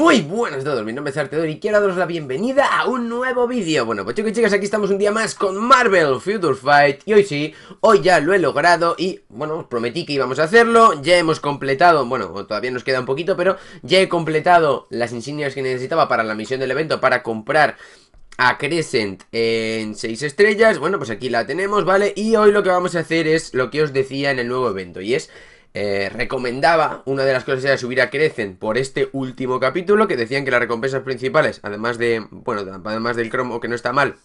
Muy buenas a todos, mi nombre es Artedor y quiero daros la bienvenida a un nuevo vídeo Bueno, pues chicos y chicas, aquí estamos un día más con Marvel Future Fight Y hoy sí, hoy ya lo he logrado y, bueno, os prometí que íbamos a hacerlo Ya hemos completado, bueno, todavía nos queda un poquito, pero ya he completado las insignias que necesitaba para la misión del evento Para comprar a Crescent en 6 estrellas Bueno, pues aquí la tenemos, ¿vale? Y hoy lo que vamos a hacer es lo que os decía en el nuevo evento y es eh, recomendaba una de las cosas era subir a Crecen por este último capítulo, que decían que las recompensas principales, además de, bueno, además del cromo que no está mal,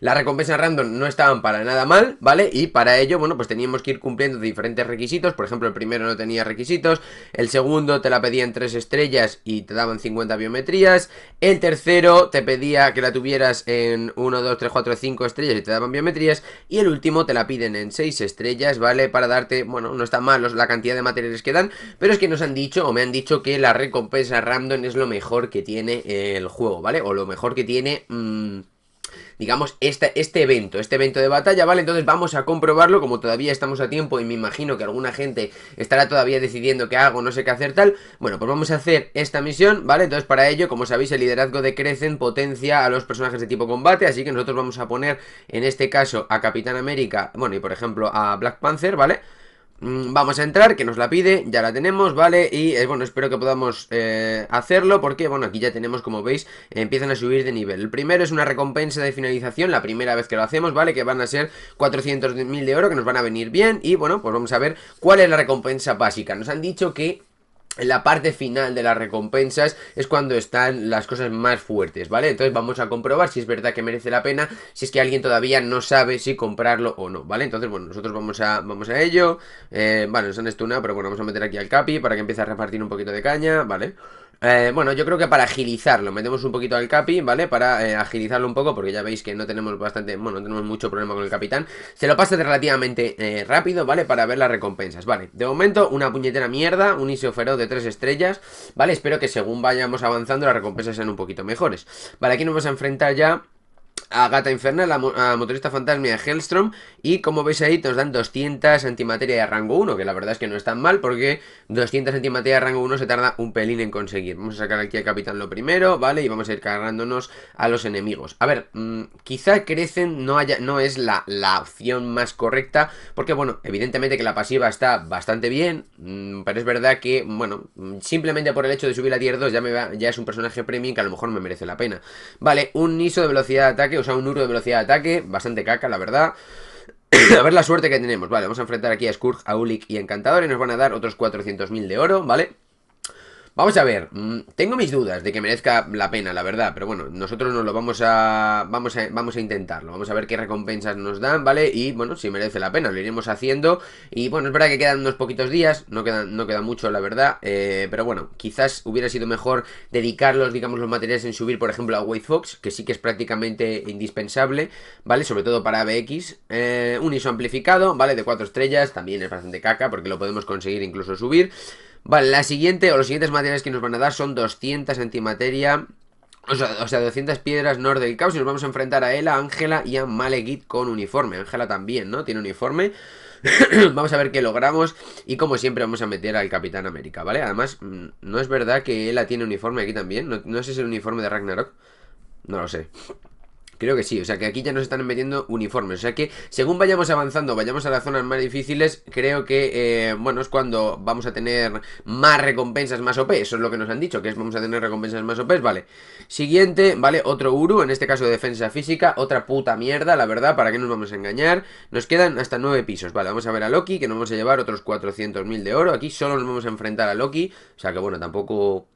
las recompensas random no estaban para nada mal, ¿vale? Y para ello, bueno, pues teníamos que ir cumpliendo diferentes requisitos. Por ejemplo, el primero no tenía requisitos. El segundo te la pedían 3 estrellas y te daban 50 biometrías. El tercero te pedía que la tuvieras en 1, 2, 3, 4, 5 estrellas y te daban biometrías. Y el último te la piden en 6 estrellas, ¿vale? Para darte, bueno, no está mal la cantidad de materiales que dan. Pero es que nos han dicho, o me han dicho que la recompensa random es lo mejor que tiene el juego, ¿vale? O lo mejor que tiene... Mm, digamos, este evento, este evento de batalla, ¿vale? Entonces vamos a comprobarlo, como todavía estamos a tiempo y me imagino que alguna gente estará todavía decidiendo qué hago, no sé qué hacer tal, bueno, pues vamos a hacer esta misión, ¿vale? Entonces para ello, como sabéis, el liderazgo de Crecen potencia a los personajes de tipo combate, así que nosotros vamos a poner, en este caso, a Capitán América, bueno, y por ejemplo a Black Panther, ¿vale? Mm, vamos a entrar, que nos la pide, ya la tenemos, ¿vale? Y eh, bueno, espero que podamos eh, hacerlo porque, bueno, aquí ya tenemos, como veis, empiezan a subir de nivel. El primero es una recompensa de finalización, la primera vez que lo hacemos, ¿vale? Que van a ser 400.000 de oro, que nos van a venir bien. Y bueno, pues vamos a ver cuál es la recompensa básica. Nos han dicho que en la parte final de las recompensas es cuando están las cosas más fuertes, ¿vale? Entonces vamos a comprobar si es verdad que merece la pena, si es que alguien todavía no sabe si comprarlo o no, ¿vale? Entonces, bueno, nosotros vamos a, vamos a ello, eh, vale, nos han estunado, pero bueno, vamos a meter aquí al capi para que empiece a repartir un poquito de caña, ¿vale? vale eh, bueno, yo creo que para agilizarlo, metemos un poquito al Capi, ¿vale? Para eh, agilizarlo un poco, porque ya veis que no tenemos bastante, bueno, no tenemos mucho problema con el capitán. Se lo pasa relativamente eh, rápido, ¿vale? Para ver las recompensas, ¿vale? De momento, una puñetera mierda, un isiofero de 3 estrellas, ¿vale? Espero que según vayamos avanzando las recompensas sean un poquito mejores. Vale, aquí nos vamos a enfrentar ya a Gata Infernal, a, Motorista Fantasma de Hellstrom. Y como veis ahí, nos dan 200 antimateria de rango 1, que la verdad es que no es tan mal, porque 200 antimateria de rango 1 se tarda un pelín en conseguir. Vamos a sacar aquí al capitán lo primero, ¿vale? Y vamos a ir cargándonos a los enemigos. A ver, mm, quizá crecen no, no es la, opción más correcta, porque bueno, evidentemente que la pasiva está bastante bien, mm, pero es verdad que, bueno, simplemente por el hecho de subir a tier 2 ya, me ya es un personaje premium que a lo mejor me merece la pena. Vale, un niso de velocidad de ataque o sea, un número de velocidad de ataque, bastante caca, la verdad. a ver la suerte que tenemos, vale, vamos a enfrentar aquí a Skurg, a Ulick y Encantador y nos van a dar otros 400.000 de oro, ¿vale? Vamos a ver, mm, tengo mis dudas de que merezca la pena, la verdad, pero bueno, nosotros nos lo vamos a, vamos a, vamos a intentarlo, vamos a ver qué recompensas nos dan, ¿vale? Y bueno, si merece la pena, lo iremos haciendo, y bueno, es verdad que quedan unos poquitos días, no queda, no queda mucho, la verdad, eh, pero bueno, quizás hubiera sido mejor dedicarlos, digamos, los materiales en subir, por ejemplo, a Fox, que sí que es prácticamente indispensable, ¿vale? Sobre todo para ABX, eh, un ISO amplificado, ¿vale? De cuatro estrellas, también es bastante caca, porque lo podemos conseguir incluso subir, Vale, la siguiente o los siguientes materiales que nos van a dar son 200 antimateria, o sea, 200 piedras norte del caos y nos vamos a enfrentar a Ela, Ángela y a Malekith con uniforme. Ángela también, ¿no? Tiene uniforme. vamos a ver qué logramos y como siempre vamos a meter al Capitán América, ¿vale? Además, mm, no es verdad que Ela tiene uniforme aquí también. No, sé si el uniforme de Ragnarok. No lo sé. Creo que sí, o sea que aquí ya nos están metiendo uniformes. O sea que según vayamos avanzando, vayamos a las zonas más difíciles, creo que, eh, bueno, es cuando vamos a tener más recompensas, más OP. E, eso es lo que nos han dicho, que es vamos a tener recompensas más OP, vale. Siguiente, vale, otro Uru, en este caso de defensa física, otra puta mierda, la verdad, ¿para qué nos vamos a engañar? Nos quedan hasta 9 pisos, vale, vamos a ver a Loki, que nos vamos a llevar otros 400.000 de oro. Aquí solo nos vamos a enfrentar a Loki, o sea que bueno, tampoco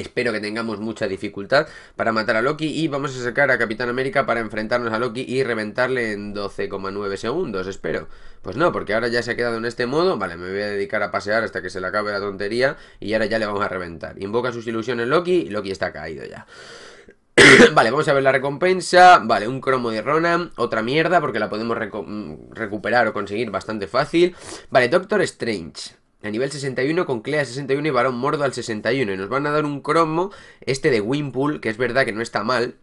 Espero que tengamos mucha dificultad para matar a Loki y vamos a sacar a Capitán América para enfrentarnos a Loki y reventarle en 12,9 segundos, espero. Pues no, porque ahora ya se ha quedado en este modo, vale, me voy a dedicar a pasear hasta que se le acabe la tontería y ahora ya le vamos a reventar. Invoca sus ilusiones Loki y Loki está caído ya vale, vamos a ver la recompensa. Vale, un cromo de Ronan. Otra mierda, porque la podemos mm, recuperar o conseguir bastante fácil. Vale, Doctor Strange a nivel 61 con Clea 61 y Barón Mordo al 61. Y nos van a dar un cromo, este de Wimpool, que es verdad que no está mal.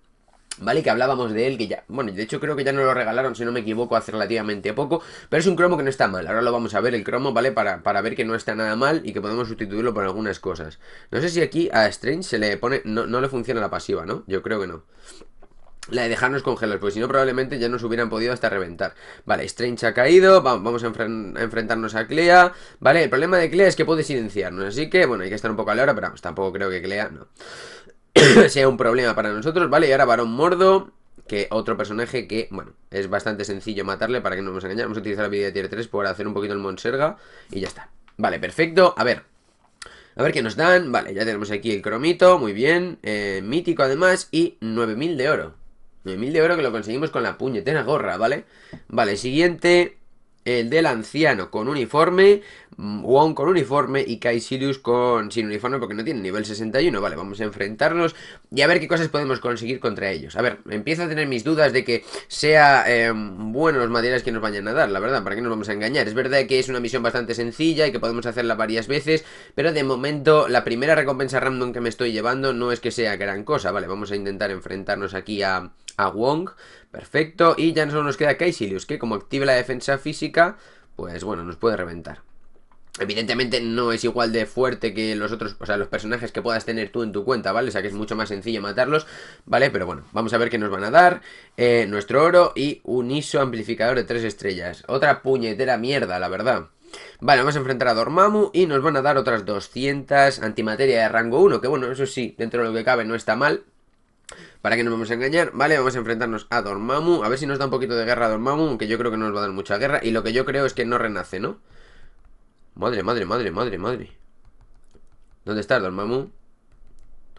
¿Vale? Que hablábamos de él, que ya... Bueno, de hecho creo que ya nos lo regalaron, si no me equivoco, hace relativamente poco. Pero es un cromo que no está mal. Ahora lo vamos a ver, el cromo, ¿vale? Para, para ver que no está nada mal y que podemos sustituirlo por algunas cosas. No sé si aquí a Strange se le pone... No, no le funciona la pasiva, ¿no? Yo creo que no. La de dejarnos congelar, porque si no probablemente ya nos hubieran podido hasta reventar. Vale, Strange ha caído, vamos a, enfrentarnos a Clea. Vale, el problema de Clea es que puede silenciarnos, así que bueno, hay que estar un poco a la hora, pero tampoco creo que Clea no sea un problema para nosotros. Vale, y ahora Barón Mordo, que otro personaje que, bueno, es bastante sencillo matarle para que no nos engañemos. Vamos a utilizar la vida de tier 3 por hacer un poquito el Monserga y ya está. Vale, perfecto, a ver. A ver qué nos dan, vale, ya tenemos aquí el cromito, muy bien, eh, mítico además y 9000 de oro mil de oro que lo conseguimos con la puñetera gorra, ¿vale? Vale, siguiente el del anciano con uniforme, mm, Wong con uniforme y Kai con, sin uniforme porque no tiene nivel 61. Vale, vamos a enfrentarnos y a ver qué cosas podemos conseguir contra ellos. A ver, empiezo a tener mis dudas de que sea em, buenos los materiales que nos vayan a dar, la verdad, para qué nos vamos a engañar. Es verdad que es una misión bastante sencilla y que podemos hacerla varias veces, pero de momento la primera recompensa random que me estoy llevando no es que sea gran cosa. Vale, vamos a intentar enfrentarnos aquí a, a Wong Perfecto, y ya solo nos queda Kaisilius, que como active la defensa física, pues bueno, nos puede reventar. Evidentemente no es igual de fuerte que los otros, o sea, los personajes que puedas tener tú en tu cuenta, ¿vale? O sea, que es mucho más sencillo matarlos, ¿vale? Pero bueno, vamos a ver qué nos van a dar. Eh, nuestro oro y un ISO amplificador de 3 estrellas. Otra puñetera mierda, la verdad. Vale, vamos a enfrentar a Dormammu y nos van a dar otras 200 antimateria de rango 1, que bueno, eso sí, dentro de lo que cabe no está mal, ¿Para no nos vamos a engañar? Vale, vamos a enfrentarnos a Dormammu. A ver si nos da un poquito de guerra a Dormammu, aunque yo creo que no nos va a dar mucha guerra. Y lo que yo creo es que no renace, ¿no? Madre, madre, madre, madre, madre. ¿Dónde está Dormammu?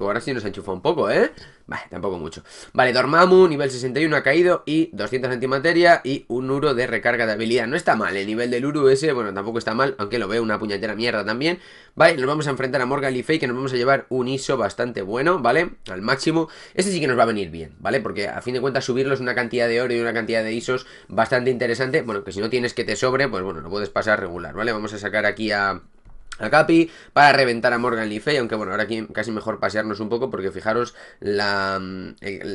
ahora sí nos enchufa un poco, ¿eh? Vale, tampoco mucho. Vale, Dormammu, nivel 61 ha caído y 200 antimateria y un uro de recarga de habilidad. No está mal, el nivel del uro ese, bueno, tampoco está mal, aunque lo veo una puñetera mierda también. Vale, nos vamos a enfrentar a Morgan y que nos vamos a llevar un ISO bastante bueno, ¿vale? Al máximo. Este sí que nos va a venir bien, ¿vale? Porque a fin de cuentas subirlos una cantidad de oro y una cantidad de ISOs bastante interesante. Bueno, que si no tienes que te sobre, pues bueno, lo puedes pasar regular, ¿vale? Vamos a sacar aquí a a Capi para reventar a Morgan Lee aunque bueno, ahora aquí casi mejor pasearnos un poco porque fijaros la, mm,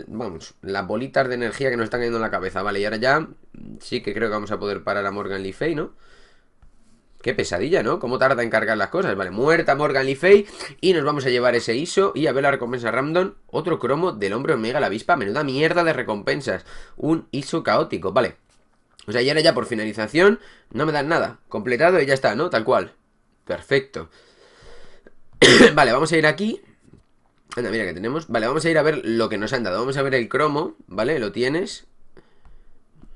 vamos, las bolitas de energía que nos están cayendo en la cabeza, vale, y ahora ya sí que creo que vamos a poder parar a Morgan Lefey ¿no? Qué pesadilla, ¿no? Cómo tarda en cargar las cosas, vale, muerta Morgan Lefey y nos vamos a llevar ese ISO y a ver la recompensa random, otro cromo del hombre omega la avispa, menuda mierda de recompensas, un ISO caótico, vale. O sea, y ahora ya por finalización no me dan nada, completado y ya está, ¿no? Tal cual. Perfecto. vale, vamos a ir aquí. Anda, mira que tenemos. Vale, vamos a ir a ver lo que nos han dado. Vamos a ver el cromo, ¿vale? Lo tienes.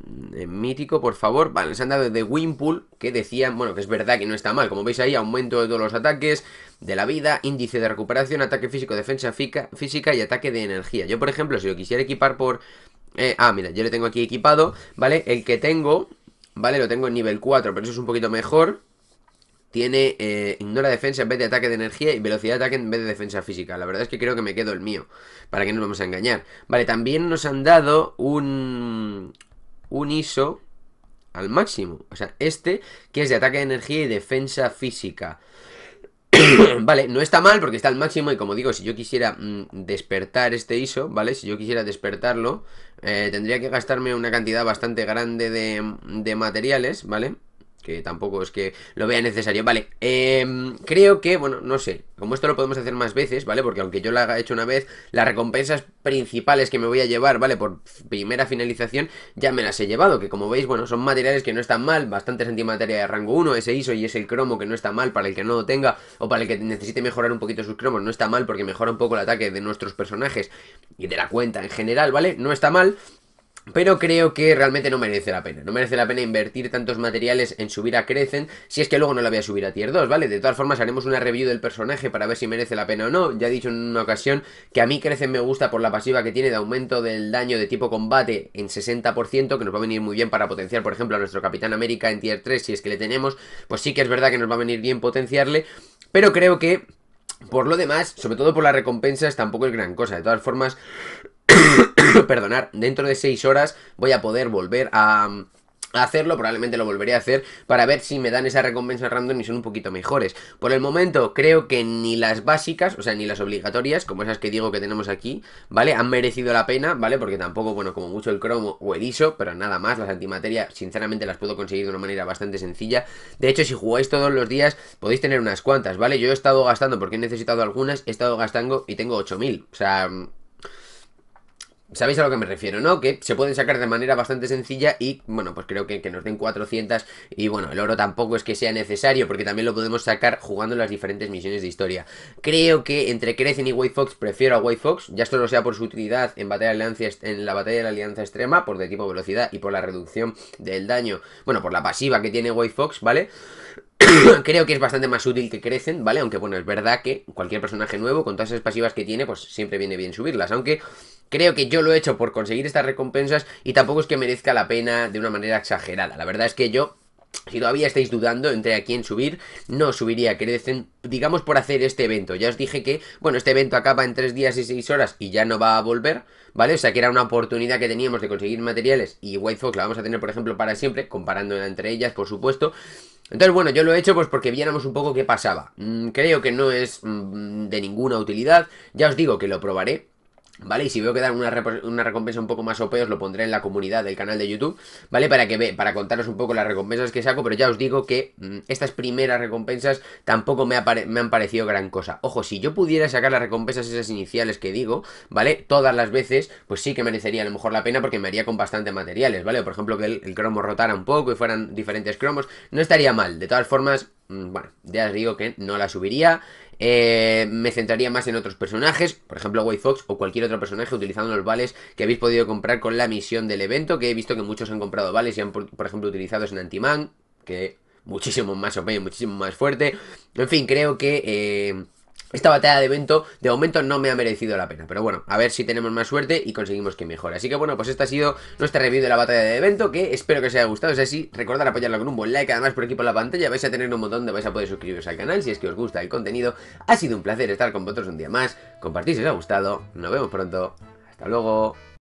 Mm, mítico, por favor. Vale, nos han dado de Wimpool, que decían, bueno, que es verdad que no está mal. Como veis ahí, aumento de todos los ataques, de la vida, índice de recuperación, ataque físico, defensa física y ataque de energía. Yo, por ejemplo, si lo quisiera equipar por... Eh, ah, mira, yo le tengo aquí equipado, ¿vale? El que tengo, ¿vale? Lo tengo en nivel 4, pero eso es un poquito mejor tiene eh, ignora defensa en vez de ataque de energía y velocidad de ataque en vez de defensa física. La verdad es que creo que me quedo el mío, para que no nos vamos a engañar. Vale, también nos han dado un, un ISO al máximo. O sea, este que es de ataque de energía y defensa física. vale, no está mal porque está al máximo y como digo, si yo quisiera mm, despertar este ISO, ¿vale? Si yo quisiera despertarlo, eh, tendría que gastarme una cantidad bastante grande de, de materiales, ¿vale? que tampoco es que lo vea necesario. Vale, em, creo que, bueno, no sé, como esto lo podemos hacer más veces, ¿vale? Porque aunque yo lo haga hecho una vez, las recompensas principales que me voy a llevar, ¿vale? Por primera finalización, ya me las he llevado, que como veis, bueno, son materiales que no están mal, bastantes antimateria de rango 1, ese ISO y ese cromo que no está mal para el que no lo tenga, o para el que necesite mejorar un poquito sus cromos, no está mal porque mejora un poco el ataque de nuestros personajes y de la cuenta en general, ¿vale? No está mal, pero creo que realmente no merece la pena. No merece la pena invertir tantos materiales en subir a Crecen si es que luego no la voy a subir a Tier 2, ¿vale? De todas formas haremos una review del personaje para ver si merece la pena o no. Ya he dicho en una ocasión que a mí Crecen me gusta por la pasiva que tiene de aumento del daño de tipo combate en 60%, que nos va a venir muy bien para potenciar, por ejemplo, a nuestro Capitán América en Tier 3 si es que le tenemos. Pues sí que es verdad que nos va a venir bien potenciarle, pero creo que por lo demás, sobre todo por las recompensas, tampoco es gran cosa. De todas formas, perdonar, dentro de 6 horas voy a poder volver a hacerlo, probablemente lo volveré a hacer para ver si me dan esa recompensa random y son un poquito mejores. Por el momento creo que ni las básicas, o sea, ni las obligatorias, como esas que digo que tenemos aquí, ¿vale? Han merecido la pena, ¿vale? Porque tampoco, bueno, como mucho el cromo o el ISO, pero nada más, las antimateria, sinceramente las puedo conseguir de una manera bastante sencilla. De hecho, si jugáis todos los días podéis tener unas cuantas, ¿vale? Yo he estado gastando porque he necesitado algunas, he estado gastando y tengo 8000, o sea... Sabéis a lo que me refiero, ¿no? Que se pueden sacar de manera bastante sencilla y, bueno, pues creo que, nos den 400 y, bueno, el oro tampoco es que sea necesario porque también lo podemos sacar jugando las diferentes misiones de historia. Creo que entre Crecen y White Fox prefiero a White ya esto no sea por su utilidad en, batalla de en la batalla de la alianza extrema, por de tipo velocidad y por la reducción del daño, bueno, por la pasiva que tiene White Fox, ¿vale? creo que es bastante más útil que crecen, ¿vale? Aunque bueno, es verdad que cualquier personaje nuevo, con todas esas pasivas que tiene, pues siempre viene bien subirlas. Aunque creo que yo lo he hecho por conseguir estas recompensas y tampoco es que merezca la pena de una manera exagerada. La verdad es que yo si todavía estáis dudando entre a quién subir, no subiría, crecen, digamos, por hacer este evento. Ya os dije que, bueno, este evento acaba en 3 días y 6 horas y ya no va a volver, ¿vale? O sea que era una oportunidad que teníamos de conseguir materiales y White Fox la vamos a tener, por ejemplo, para siempre, comparándola entre ellas, por supuesto. Entonces, bueno, yo lo he hecho pues porque viéramos un poco qué pasaba. Mm, creo que no es mm, de ninguna utilidad. Ya os digo que lo probaré ¿Vale? Y si veo que dan una, una, recompensa un poco más OP, os lo pondré en la comunidad del canal de YouTube, ¿vale? Para que ve, para contaros un poco las recompensas que saco, pero ya os digo que mm, estas primeras recompensas tampoco me, me, han parecido gran cosa. Ojo, si yo pudiera sacar las recompensas esas iniciales que digo, ¿vale? Todas las veces, pues sí que merecería a lo mejor la pena porque me haría con bastante materiales, ¿vale? por ejemplo, que el cromo rotara un poco y fueran diferentes cromos, no estaría mal. De todas formas, Mm, bueno, ya os digo que no la subiría. Eh, me centraría más en otros personajes, por ejemplo White Fox o cualquier otro personaje utilizando los vales que habéis podido comprar con la misión del evento, que he visto que muchos han comprado vales y han, por, ejemplo, utilizados en Antiman, que muchísimo más OP, muchísimo más fuerte. En fin, creo que... Eh, esta batalla de evento de momento no me ha merecido la pena, pero bueno, a ver si tenemos más suerte y conseguimos que mejore. Así que bueno, pues esta ha sido nuestra review de la batalla de evento, que espero que os haya gustado. Si es así, recordad apoyarlo con un buen like, además por aquí por la pantalla vais a tener un montón, de vais a poder suscribiros al canal si es que os gusta el contenido. Ha sido un placer estar con vosotros un día más, compartid si os ha gustado, nos vemos pronto, hasta luego.